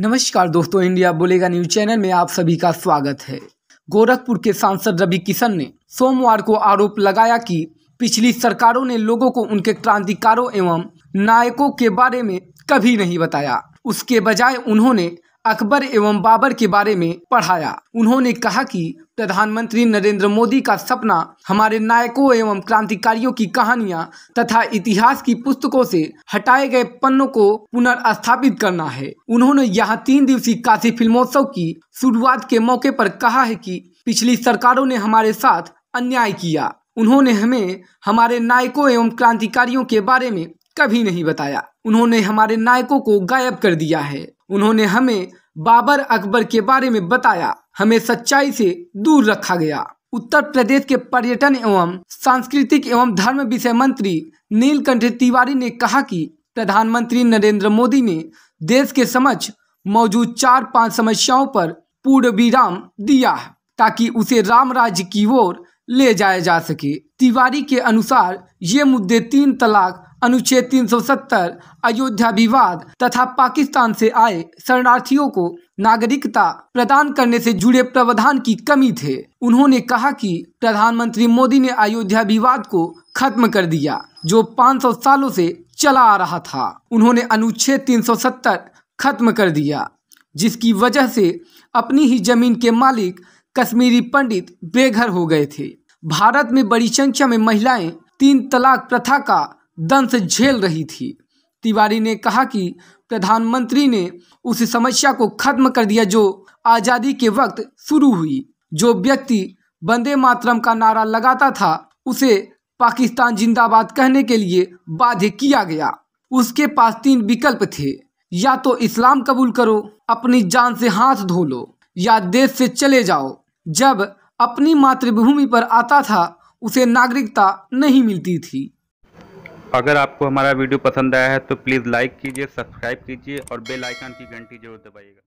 नमस्कार दोस्तों इंडिया बोलेगा न्यूज चैनल में आप सभी का स्वागत है गोरखपुर के सांसद रवि किशन ने सोमवार को आरोप लगाया कि पिछली सरकारों ने लोगों को उनके क्रांतिकारों एवं नायकों के बारे में कभी नहीं बताया उसके बजाय उन्होंने अकबर एवं बाबर के बारे में पढ़ाया उन्होंने कहा कि प्रधानमंत्री नरेंद्र मोदी का सपना हमारे नायकों एवं क्रांतिकारियों की कहानियां तथा इतिहास की पुस्तकों से हटाए गए पन्नों को पुनर्स्थापित करना है उन्होंने यहां तीन दिवसीय काशी फिल्मोत्सव की शुरुआत के मौके पर कहा है कि पिछली सरकारों ने हमारे साथ अन्याय किया उन्होंने हमें हमारे नायकों एवं क्रांतिकारियों के बारे में कभी नहीं बताया उन्होंने हमारे नायकों को गायब कर दिया है उन्होंने हमें बाबर अकबर के बारे में बताया हमें सच्चाई से दूर रखा गया उत्तर प्रदेश के पर्यटन एवं सांस्कृतिक एवं धर्म विषय मंत्री नीलकंठ तिवारी ने कहा कि प्रधानमंत्री नरेंद्र मोदी ने देश के समक्ष मौजूद चार पांच समस्याओं पर पूर्ण विराम दिया ताकि उसे राम राज्य की ओर ले जाया जा सके तिवारी के अनुसार ये मुद्दे तीन तलाक अनुच्छेद 370 अयोध्या विवाद तथा पाकिस्तान से आए शरणार्थियों को नागरिकता प्रदान करने से जुड़े प्रावधान की कमी थे उन्होंने कहा कि प्रधानमंत्री मोदी ने अयोध्या विवाद को खत्म कर दिया जो 500 सालों से चला आ रहा था उन्होंने अनुच्छेद 370 खत्म कर दिया जिसकी वजह से अपनी ही जमीन के मालिक कश्मीरी पंडित बेघर हो गए थे भारत में बड़ी संख्या में महिलाएं तीन तलाक प्रथा का दंश झेल रही थी तिवारी ने कहा कि प्रधानमंत्री ने उस समस्या को खत्म कर दिया जो आज़ादी के वक्त शुरू हुई जो व्यक्ति बंदे मातरम का नारा लगाता था उसे पाकिस्तान जिंदाबाद कहने के लिए बाध्य किया गया उसके पास तीन विकल्प थे या तो इस्लाम कबूल करो अपनी जान से हाथ धो लो या देश से चले जाओ जब अपनी मातृभूमि पर आता था उसे नागरिकता नहीं मिलती थी अगर आपको हमारा वीडियो पसंद आया है तो प्लीज़ लाइक कीजिए सब्सक्राइब कीजिए और बेल आइकन की घंटी जरूर दबाइएगा